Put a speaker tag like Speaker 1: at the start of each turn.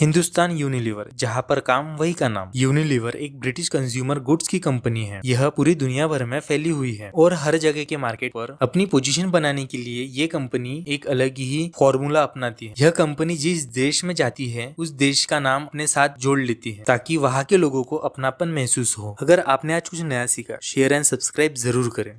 Speaker 1: Hindustan Unilever जहाँ पर काम वही का नाम यूनिलीवर एक ब्रिटिश कंज्यूमर गुड्स की कंपनी है यह पूरी दुनिया भर में फैली हुई है और हर जगह के मार्केट पर अपनी पोजीशन बनाने के लिए ये कंपनी एक अलग ही फॉर्मूला अपनाती है यह कंपनी जिस देश में जाती है उस देश का नाम अपने साथ जोड़ लेती है ताकि वहाँ के लोगों को अपनापन महसूस हो अगर आपने आज कुछ नया सीखा शेयर एंड सब्सक्राइब जरूर करें